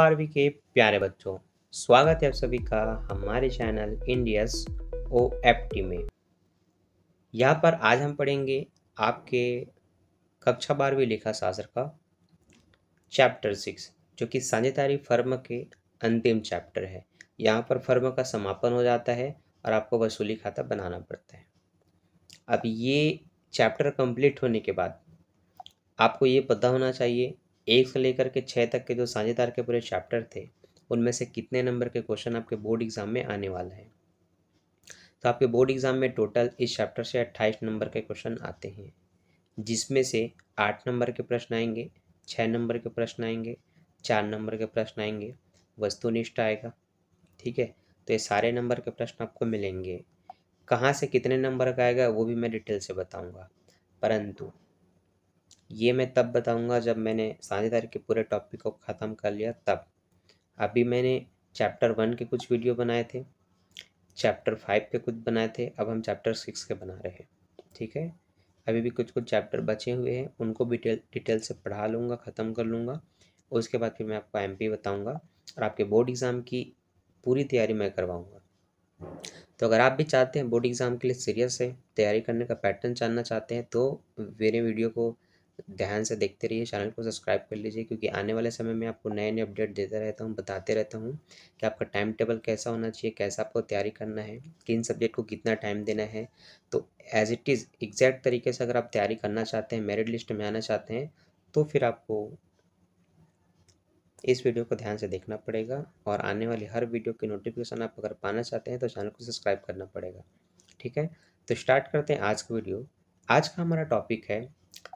बारहवीं के प्यारे बच्चों स्वागत है आप सभी का हमारे channel India's O F T में यहाँ पर आज हम पढ़ेंगे आपके कक्षा बारहवीं लेखा शास्त्र का चैप्टर सिक्स जो कि साझेदारी फर्म के अंतिम चैप्टर है यहाँ पर फर्म का समापन हो जाता है और आपको वसूली खाता बनाना पड़ता है अब ये चैप्टर कंप्लीट होने के बाद आपको ये पता होना चाहिए एक से लेकर के छः तक के जो साझेदार के पूरे चैप्टर थे उनमें से कितने नंबर के क्वेश्चन आपके बोर्ड एग्ज़ाम में आने वाला है तो आपके बोर्ड एग्ज़ाम में टोटल इस चैप्टर से अट्ठाईस नंबर के क्वेश्चन आते हैं जिसमें से आठ नंबर के प्रश्न आएंगे छः नंबर के प्रश्न आएंगे चार नंबर के प्रश्न आएंगे वस्तुनिष्ठ आएगा ठीक है तो ये सारे नंबर के प्रश्न आपको मिलेंगे कहाँ से कितने नंबर का आएगा वो भी मैं डिटेल से बताऊँगा परंतु ये मैं तब बताऊंगा जब मैंने साझेदारी के पूरे टॉपिक को ख़त्म कर लिया तब अभी मैंने चैप्टर वन के कुछ वीडियो बनाए थे चैप्टर फाइव के कुछ बनाए थे अब हम चैप्टर सिक्स के बना रहे हैं ठीक है अभी भी कुछ कुछ चैप्टर बचे हुए हैं उनको भी डिटेल से पढ़ा लूँगा ख़त्म कर लूँगा उसके बाद फिर मैं आपको एम पी बताऊँगा और आपके बोर्ड एग्ज़ाम की पूरी तैयारी मैं करवाऊँगा तो अगर आप भी चाहते हैं बोर्ड एग्ज़ाम के लिए सीरियस है तैयारी करने का पैटर्न जानना चाहते हैं तो मेरे वीडियो को ध्यान से देखते रहिए चैनल को सब्सक्राइब कर लीजिए क्योंकि आने वाले समय में आपको नए नए अपडेट देता रहता हूँ बताते रहता हूँ कि आपका टाइम टेबल कैसा होना चाहिए कैसा आपको तैयारी करना है किन सब्जेक्ट को कितना टाइम देना है तो एज इट इज़ एग्जैक्ट तरीके से अगर आप तैयारी करना चाहते हैं मेरिट लिस्ट में आना चाहते हैं तो फिर आपको इस वीडियो को ध्यान से देखना पड़ेगा और आने वाली हर वीडियो की नोटिफिकेशन आप अगर पाना चाहते हैं तो चैनल को सब्सक्राइब करना पड़ेगा ठीक है तो स्टार्ट करते हैं आज का वीडियो आज का हमारा टॉपिक है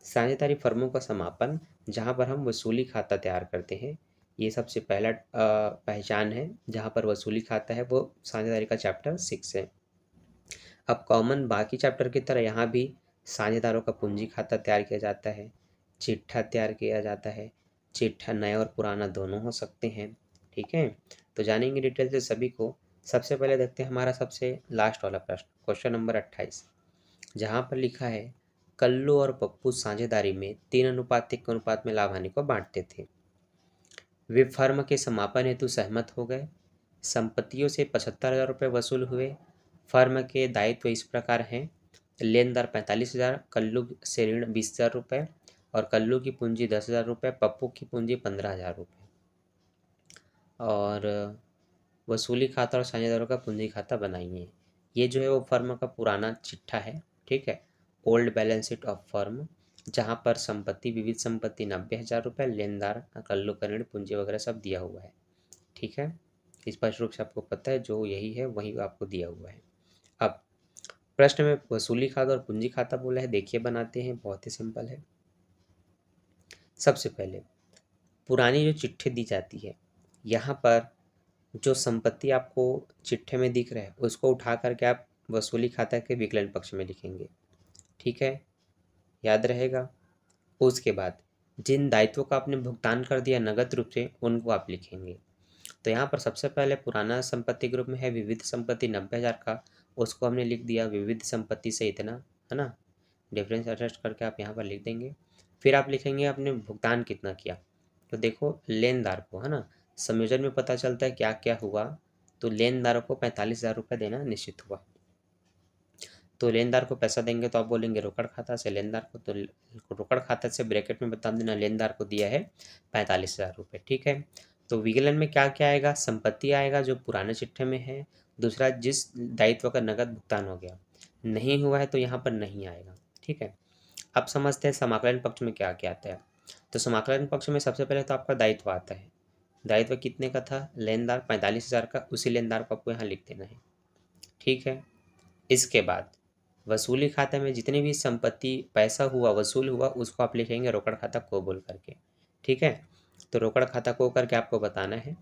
साझेदारी फर्मों का समापन जहाँ पर हम वसूली खाता तैयार करते हैं ये सबसे पहला पहचान है जहाँ पर वसूली खाता है वो साझेदारी का चैप्टर सिक्स है अब कॉमन बाकी चैप्टर की तरह यहाँ भी साझेदारों का पूंजी खाता तैयार किया जाता है चिट्ठा तैयार किया जाता है चिट्ठा नया और पुराना दोनों हो सकते हैं ठीक है तो जानेंगे डिटेल से सभी को सबसे पहले देखते हैं हमारा सबसे लास्ट वाला प्रश्न क्वेश्चन नंबर अट्ठाईस जहाँ पर लिखा है कल्लू और पप्पू साझेदारी में तीन अनुपात एक अनुपात में लाभ हानि को बांटते थे वे फर्म के समापन हेतु सहमत हो गए संपत्तियों से पचहत्तर हज़ार रुपये वसूल हुए फर्म के दायित्व इस प्रकार हैं लेनदार पैंतालीस हज़ार कल्लू से ऋण बीस हज़ार रुपये और कल्लू की पूंजी दस हज़ार रुपये पप्पू की पूंजी पंद्रह हज़ार रुपये और वसूली खाता और साझेदारों का पूंजी खाता बनाइए ये जो है वो फर्म का पुराना चिट्ठा है ठीक है old balance sheet of firm जहाँ पर संपत्ति विविध संपत्ति नब्बे हज़ार रुपये लेनदार कल्लोकरण पूंजी वगैरह सब दिया हुआ है ठीक है स्पष्ट रूप से आपको पता है जो यही है वही आपको दिया हुआ है अब प्रश्न में वसूली खाता और पूंजी खाता बोला है देखिए बनाते हैं बहुत ही सिंपल है सबसे पहले पुरानी जो चिट्ठी दी जाती है यहाँ पर जो संपत्ति आपको चिट्ठे में दिख रहा है उसको उठा करके आप वसूली खाता के विकलन पक्ष में लिखेंगे ठीक है याद रहेगा उसके बाद जिन दायित्वों का आपने भुगतान कर दिया नगद रूप से उनको आप लिखेंगे तो यहाँ पर सबसे पहले पुराना संपत्ति ग्रुप में है विविध संपत्ति नब्बे हज़ार का उसको हमने लिख दिया विविध संपत्ति से इतना है ना डिफरेंस एडजस्ट करके आप यहाँ पर लिख देंगे फिर आप लिखेंगे आपने भुगतान कितना किया तो देखो लेनदार को है ना संयोजन में पता चलता है क्या क्या हुआ तो लेनदारों को पैंतालीस हज़ार रुपये देना निश्चित हुआ तो लेनदार को पैसा देंगे तो आप बोलेंगे रोकड़ खाता से लेनदार को तो रोकड़ खाता से ब्रैकेट में बता देना लेनदार को दिया है पैंतालीस हज़ार रुपये ठीक है तो विगलन में क्या क्या आएगा संपत्ति आएगा जो पुराने चिट्ठे में है दूसरा जिस दायित्व का नकद भुगतान हो गया नहीं हुआ है तो यहाँ पर नहीं आएगा ठीक है अब समझते हैं समाकलन पक्ष में क्या क्या आता है तो समाकलन पक्ष में सबसे पहले तो आपका दायित्व आता है दायित्व कितने का था लेनदार पैंतालीस हज़ार का उसी लेनदार को आपको यहाँ लिख देना है ठीक है इसके बाद वसूली खाते में जितनी भी संपत्ति पैसा हुआ वसूल हुआ उसको आप लिखेंगे रोकड़ खाता को बोल करके ठीक है तो रोकड़ खाता को करके आपको बताना है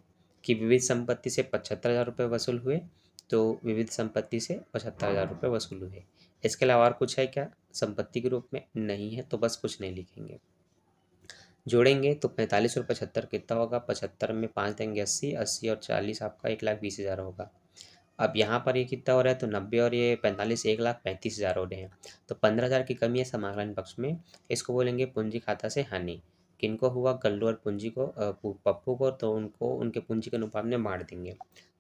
कि विविध संपत्ति से पचहत्तर हज़ार रुपये वसूल हुए तो विविध संपत्ति से पचहत्तर हज़ार रुपये वसूल हुए इसके अलावा और कुछ है क्या संपत्ति के रूप में नहीं है तो बस कुछ नहीं लिखेंगे जोड़ेंगे तो पैंतालीस और पचहत्तर कितना होगा पचहत्तर में पाँच देंगे अस्सी अस्सी और चालीस आपका एक लाख बीस हज़ार होगा अब यहाँ पर ये कितना हो रहा है तो नब्बे और ये पैंतालीस एक लाख पैंतीस हज़ार हो रहे हैं तो पंद्रह हज़ार की कमी है समाकलन पक्ष में इसको बोलेंगे पूंजी खाता से हानि किनको हुआ गल्लू और पूंजी को पप्पू को तो उनको उनके पूंजी के अनुपात में बांट देंगे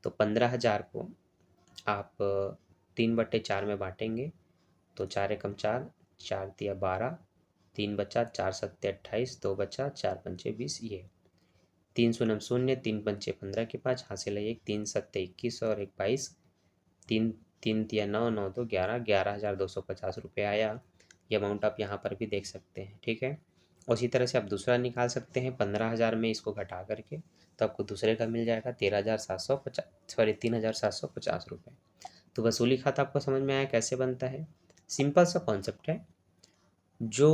तो पंद्रह हज़ार को आप तीन बट्टे चार में बांटेंगे तो चार एकम चार चार दिया बारह तीन बच्चा चार सत्ते अट्ठाईस दो बच्चा चार पंचे बीस ये तीन शून्य शून्य तीन पंचे पंद्रह के पाँच हासिल है एक तीन सत्य इक्कीस और एक बाईस तीन तीन तीन नौ नौ दो ग्यारह ग्यारह हज़ार दो सौ पचास रुपये आया ये अमाउंट आप यहाँ पर भी देख सकते हैं ठीक है उसी तरह से आप दूसरा निकाल सकते हैं पंद्रह हज़ार में इसको घटा करके तो आपको दूसरे का मिल जाएगा तेरह हज़ार सात सौ पचास सॉरी तीन हज़ार सात सौ पचास रुपये तो वसूली खाता आपको समझ में आया कैसे बनता है सिंपल सा कॉन्सेप्ट है जो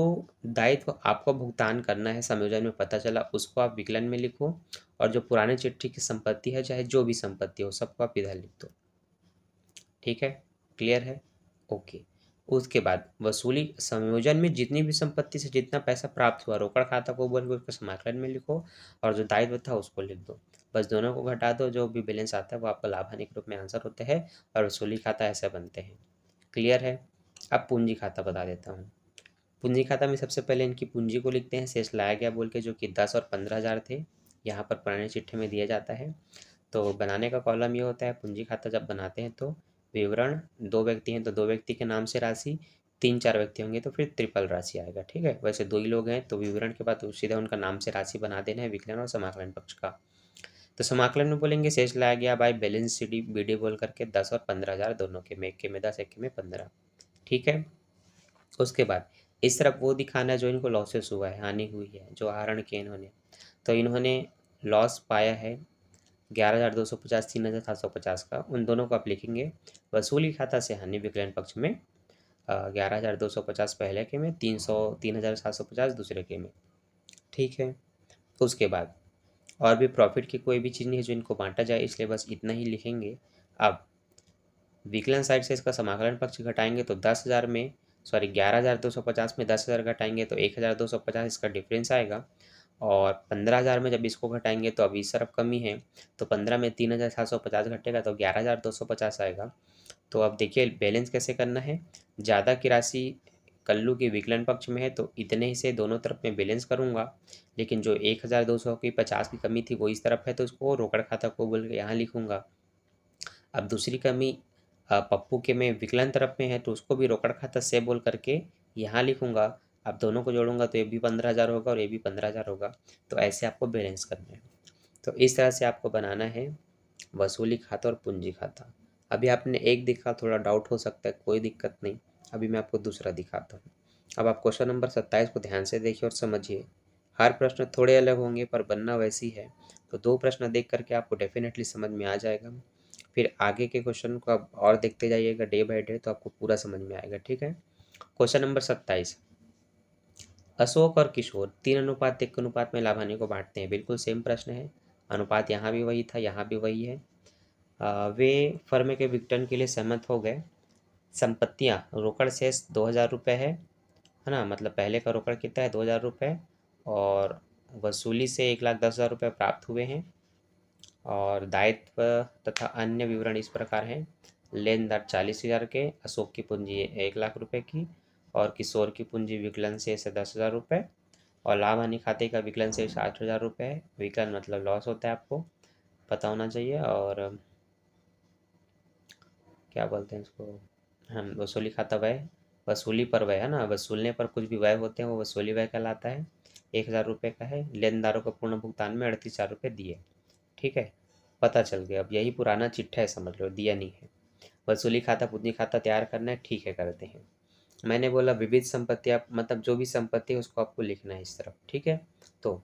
दायित्व आपको भुगतान करना है संयोजन में पता चला उसको आप विकलन में लिखो और जो पुराने चिट्ठी की संपत्ति है चाहे जो भी संपत्ति हो सबको आप इधर लिख दो ठीक है क्लियर है ओके उसके बाद वसूली संयोजन में जितनी भी संपत्ति से जितना पैसा प्राप्त हुआ रोकड़ खाता को बोल उसको समाकलन में लिखो और जो दायित्व था उसको लिख दो बस दोनों को घटा दो जो भी बैलेंस आता है वो आपका लाभ हानि के रूप में आंसर होते हैं और वसूली खाता ऐसे बनते हैं क्लियर है अब पूंजी खाता बता देता हूँ पूंजी खाता में सबसे पहले इनकी पूंजी को लिखते हैं शेष लाया गया बोल के जो कि दस और पंद्रह हज़ार थे यहाँ पर पुराने चिट्ठे में दिया जाता है तो बनाने का कॉलम ये होता है पूंजी खाता जब बनाते हैं तो विवरण दो व्यक्ति हैं तो दो व्यक्ति के नाम से राशि तीन चार व्यक्ति होंगे तो फिर ट्रिपल राशि आएगा ठीक है वैसे दो ही लोग हैं तो विवरण के बाद सीधा उनका नाम से राशि बना देना है विकलन और समाकलन पक्ष का तो समाकलन में बोलेंगे शेष लाया गया by balance CD D B D बोल करके दस और पंद्रह हज़ार दोनों के में एक के में दस एक के में पंद्रह ठीक है उसके बाद इस तरफ वो दिखाना है जो इनको लॉसेस हुआ है हानि हुई है जो आरण किए इन्होंने तो इन्होंने लॉस पाया है ग्यारह हज़ार दो सौ पचास तीन हज़ार सात सौ पचास का उन दोनों को आप लिखेंगे वसूली खाता से हानि विकलन पक्ष में ग्यारह हज़ार दो सौ पचास पहले के में तीन सौ तीन हज़ार सात सौ पचास दूसरे के में ठीक है उसके बाद और भी प्रॉफिट की कोई भी चीज़ नहीं है जो इनको बांटा जाए इसलिए बस इतना ही लिखेंगे अब विकलन साइड से इसका समाकलन पक्ष घटाएंगे तो दस हज़ार में सॉरी ग्यारह हज़ार दो सौ पचास में दस हज़ार घटाएंगे तो एक हज़ार दो सौ पचास इसका डिफरेंस आएगा और पंद्रह हज़ार में जब इसको घटाएंगे तो अभी सरफ कमी है तो पंद्रह में तीन हज़ार सात सौ पचास घटेगा तो ग्यारह हज़ार दो सौ पचास आएगा तो अब देखिए बैलेंस कैसे करना है ज़्यादा की राशि कल्लू के विकलन पक्ष में है तो इतने ही से दोनों तरफ में बैलेंस करूँगा लेकिन जो एक हज़ार दो सौ की पचास की कमी थी वो इस तरफ है तो उसको रोकड़ खाता को बोल के यहाँ लिखूँगा अब दूसरी कमी पप्पू के में विकलन तरफ में है तो उसको भी रोकड़ खाता से बोल करके यहाँ लिखूँगा आप दोनों को जोड़ूंगा तो ये भी पंद्रह हज़ार होगा और ये भी पंद्रह हज़ार होगा तो ऐसे आपको बैलेंस करना है तो इस तरह से आपको बनाना है वसूली खाता और पूंजी खाता अभी आपने एक दिखा थोड़ा डाउट हो सकता है कोई दिक्कत नहीं अभी मैं आपको दूसरा दिखाता हूँ अब आप क्वेश्चन नंबर सत्ताईस को ध्यान से देखिए और समझिए हर प्रश्न थोड़े अलग होंगे पर बनना वैसी है तो दो प्रश्न देख करके आपको डेफिनेटली समझ में आ जाएगा फिर आगे के क्वेश्चन को आप और देखते जाइएगा डे बाई डे तो आपको पूरा समझ में आएगा ठीक है क्वेश्चन नंबर सत्ताईस अशोक और किशोर तीन अनुपात एक अनुपात में लाभानी को बांटते हैं बिल्कुल सेम प्रश्न है अनुपात यहाँ भी वही था यहाँ भी वही है आ, वे फर्म के विघटन के लिए सहमत हो गए संपत्तियाँ रोकड़ शेष दो हज़ार रुपये है है ना मतलब पहले का रोकड़ कितना है दो हज़ार रुपये और वसूली से एक लाख दस हज़ार रुपये प्राप्त हुए हैं और दायित्व तथा अन्य विवरण इस प्रकार हैं लेनदार चालीस हज़ार के अशोक की पूंजी एक लाख रुपए की और किशोर की पूंजी विकलन से दस हज़ार रुपये और लाभ हानि खाते का विकलन से आठ हज़ार रुपये है विकलन मतलब लॉस होता है आपको पता होना चाहिए और क्या बोलते हैं इसको हम वसूली खाता व्यय वसूली पर व्यय है ना वसूलने पर कुछ भी व्यय होते हैं वो वसूली व्यय कहलाता है एक हज़ार रुपये का है लेनदारों को पूर्ण भुगतान में अड़तीस हज़ार रुपये दिए ठीक है पता चल गया अब यही पुराना चिट्ठा है समझ लो दिया नहीं है वसूली खाता पूंजी खाता तैयार करना है ठीक है करते हैं मैंने बोला विविध संपत्ति आप मतलब जो भी संपत्ति है उसको आपको लिखना है इस तरफ ठीक है तो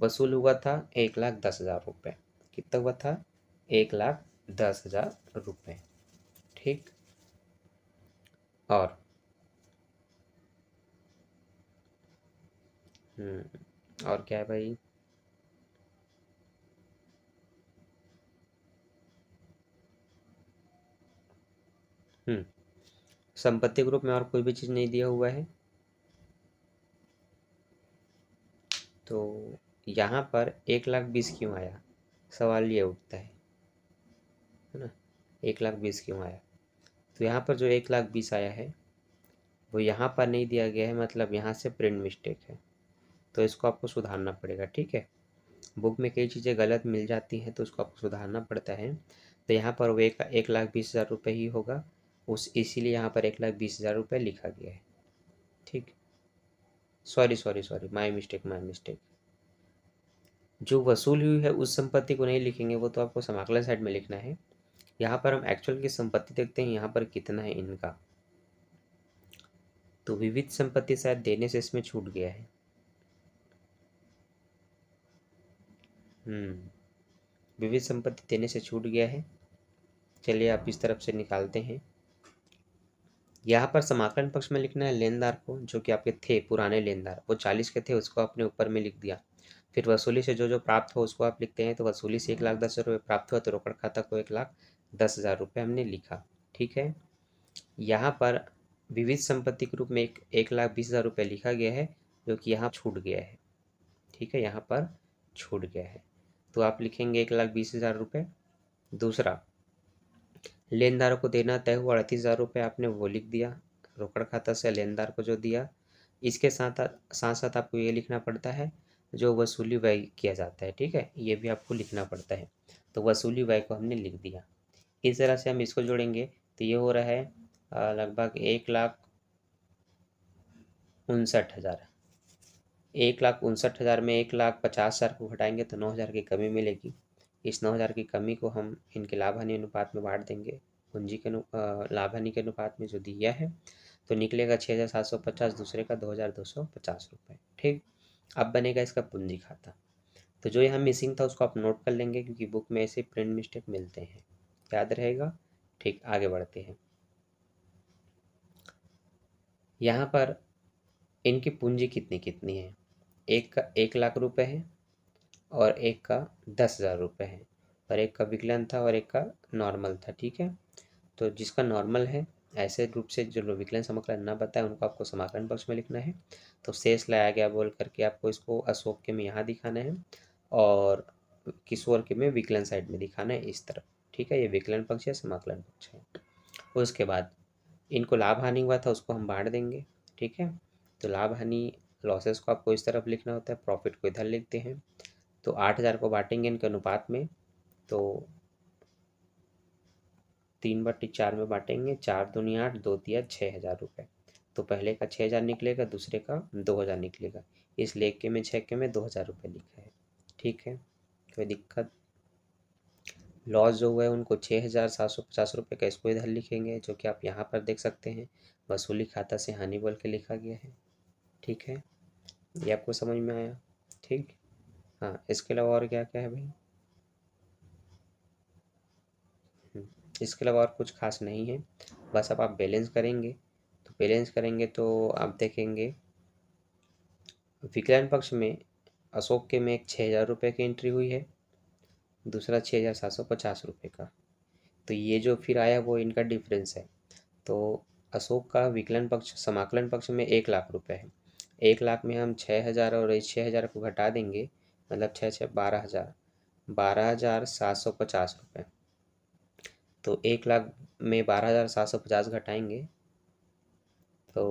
वसूल हुआ था एक लाख दस हज़ार रुपये कितना हुआ था एक लाख दस हज़ार रुपये ठीक और हम्म, और क्या है भाई हम्म। संपत्ति के रूप में और कोई भी चीज़ नहीं दिया हुआ है तो यहाँ पर एक लाख बीस क्यों आया सवाल ये उठता है है ना एक लाख बीस क्यों आया तो यहाँ पर जो एक लाख बीस आया है वो यहाँ पर नहीं दिया गया है मतलब यहाँ से प्रिंट मिस्टेक है तो इसको आपको सुधारना पड़ेगा ठीक है बुक में कई चीज़ें गलत मिल जाती हैं तो उसको आपको सुधारना पड़ता है तो यहाँ पर वो एक, एक लाख बीस हज़ार रुपये ही होगा उस इसीलिए यहाँ पर एक लाख बीस हज़ार रुपये लिखा गया है ठीक sorry sorry sorry my mistake my mistake जो वसूल हुई है उस संपत्ति को नहीं लिखेंगे वो तो आपको समाकलन साइड में लिखना है यहाँ पर हम एक्चुअल की संपत्ति देखते हैं यहाँ पर कितना है इनका तो विविध संपत्ति शायद देने से इसमें छूट गया है हम्म। विविध संपत्ति देने से छूट गया है चलिए आप इस तरफ से निकालते हैं यहाँ पर समाकलन पक्ष में लिखना है लेनदार को जो कि आपके थे पुराने लेनदार वो चालीस के थे उसको आपने ऊपर में लिख दिया फिर वसूली से जो जो प्राप्त हो उसको आप लिखते हैं तो वसूली से एक लाख दस हज़ार रुपये प्राप्त हुआ तो रोकड़ खाता को एक लाख दस हज़ार रुपये हमने लिखा ठीक है यहाँ पर विविध संपत्ति के रूप में एक एक लाख बीस हज़ार रुपये लिखा गया है जो कि यहाँ छूट गया है ठीक है यहाँ पर छूट गया है तो आप लिखेंगे एक लाख बीस हज़ार रुपये दूसरा लेनदार को देना तय हुआ अड़तीस हज़ार रुपये आपने वो लिख दिया रोकड़ खाता से लेनदार को जो दिया इसके साथ साथ साथ आपको ये लिखना पड़ता है जो वसूली व्यय किया जाता है ठीक है ये भी आपको लिखना पड़ता है तो वसूली व्यय को हमने लिख दिया इस तरह से हम इसको जोड़ेंगे तो ये हो रहा है लगभग एक लाख उनसठ हज़ार एक लाख उनसठ हज़ार में एक लाख पचास हज़ार को घटाएंगे तो नौ हज़ार की कमी मिलेगी इस नौ हज़ार की कमी को हम इनके लाभ हानि अनुपात में बांट देंगे पूंजी के लाभ हानि के अनुपात में जो दिया है तो निकलेगा छः हज़ार सात सौ पचास दूसरे का दो हज़ार दो सौ पचास रुपये ठीक अब बनेगा इसका पूंजी खाता तो जो यहाँ मिसिंग था उसको आप नोट कर लेंगे क्योंकि बुक में ऐसे प्रिंट मिस्टेक मिलते हैं याद रहेगा ठीक आगे बढ़ते हैं यहाँ पर इनकी पूंजी कितनी कितनी है एक का एक लाख रुपए है और एक का दस हज़ार रुपये है और एक का विकलांग था और एक का नॉर्मल था ठीक है तो जिसका नॉर्मल है ऐसे रूप से जो विकलन समाकलन ना बताए उनको आपको समाकलन पक्ष में लिखना है तो शेष लाया गया बोल करके आपको इसको अशोक के में यहाँ दिखाना है और किशोर के में विकलन साइड में दिखाना है इस तरफ ठीक है ये विकलन पक्ष है समाकलन पक्ष है उसके बाद इनको लाभ हानि हुआ था उसको हम बांट देंगे ठीक है तो लाभ हानि लॉसेस को आपको इस तरफ लिखना होता है प्रॉफिट को इधर लिखते हैं तो आठ हज़ार को बांटेंगे इनके अनुपात में तो तीन बट्टी चार में बांटेंगे चार दुनिया आठ दो दिया छः हज़ार रुपये तो पहले का छः हज़ार निकलेगा दूसरे का दो हज़ार निकलेगा इस लेख के में छः के में दो हज़ार रुपये लिखा है ठीक है कोई दिक्कत लॉस जो हुआ है उनको छः हज़ार सात सौ पचास रुपये का इसको इधर लिखेंगे जो कि आप यहाँ पर देख सकते हैं वसूली खाता से हानि बोल के लिखा गया है ठीक है ये आपको समझ में आया ठीक हाँ इसके अलावा और क्या क्या है भाई हम्म, इसके अलावा और कुछ खास नहीं है बस अब आप बैलेंस करेंगे तो बैलेंस करेंगे तो आप देखेंगे विकलांग पक्ष में अशोक के में एक छः हज़ार रुपये की एंट्री हुई है दूसरा छः हज़ार सात सौ पचास रुपये का तो ये जो फिर आया वो इनका डिफरेंस है तो अशोक का विकलन पक्ष समाकलन पक्ष में एक लाख रुपये है एक लाख में हम छः हज़ार और छः हज़ार को घटा देंगे मतलब छः छः बारह हज़ार बारह हज़ार सात सौ पचास रुपये तो एक लाख में बारह हज़ार सात सौ पचास घटाएंगे तो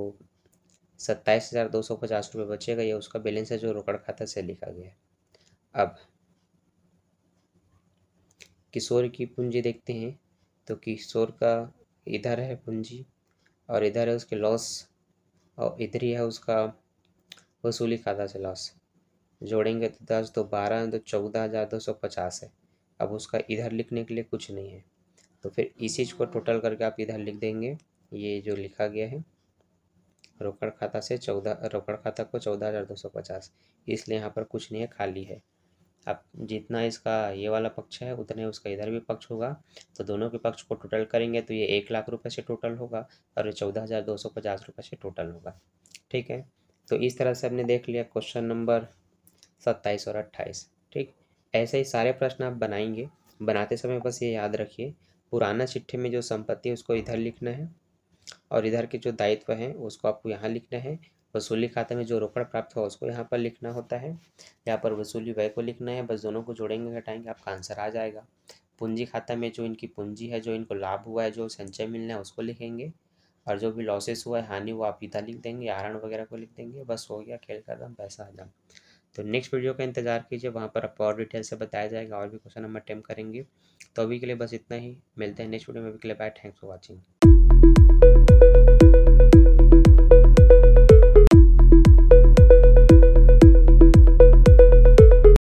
सत्ताईस हज़ार दो सौ पचास रुपये बचेगा ये उसका बैलेंस है जो रोकड़ खाता से लिखा गया है अब किशोर की पूंजी देखते हैं तो किशोर का इधर है पूंजी और इधर है उसके लॉस और इधर ही है उसका वसूली खाता से लॉस जोड़ेंगे तो दस दो बारह दो तो चौदह हज़ार दो सौ पचास है अब उसका इधर लिखने के लिए कुछ नहीं है तो फिर इस चीज़ को टोटल करके आप इधर लिख देंगे ये जो लिखा गया है रोकड़ खाता से चौदह रोकड़ खाता को चौदह हज़ार दो सौ पचास इसलिए यहाँ पर कुछ नहीं है खाली है आप जितना इसका ये वाला पक्ष है उतने उसका इधर भी पक्ष होगा तो दोनों के पक्ष को टोटल करेंगे तो ये एक लाख रुपए से टोटल होगा और ये चौदह हज़ार दो सौ पचास रुपये से टोटल होगा ठीक है तो इस तरह से हमने देख लिया क्वेश्चन नंबर सत्ताईस और अट्ठाईस ठीक ऐसे ही सारे प्रश्न आप बनाएंगे बनाते समय बस ये याद रखिए पुराना चिट्ठे में जो संपत्ति है उसको इधर लिखना है और इधर के जो दायित्व हैं उसको आपको यहाँ लिखना है वसूली खाते में जो रोकड़ प्राप्त हुआ उसको यहाँ पर लिखना होता है यहाँ पर वसूली व्यय को लिखना है बस दोनों को जोड़ेंगे घटाएंगे आपका आंसर आ जाएगा पूंजी खाता में जो इनकी पूंजी है जो इनको लाभ हुआ है जो संचय मिलना है उसको लिखेंगे और जो भी लॉसेस हुआ है हानि हुआ आप इधर लिख देंगे आरण वगैरह को लिख देंगे बस हो गया खेल दम पैसा आ जाए तो नेक्स्ट वीडियो का इंतजार कीजिए वहाँ पर आपको और डिटेल से बताया जाएगा और भी क्वेश्चन हम अटेम्प करेंगे तो अभी के लिए बस इतना ही मिलते हैं नेक्स्ट वीडियो में अभी के लिए बाय थैंक्स फॉर वॉचिंग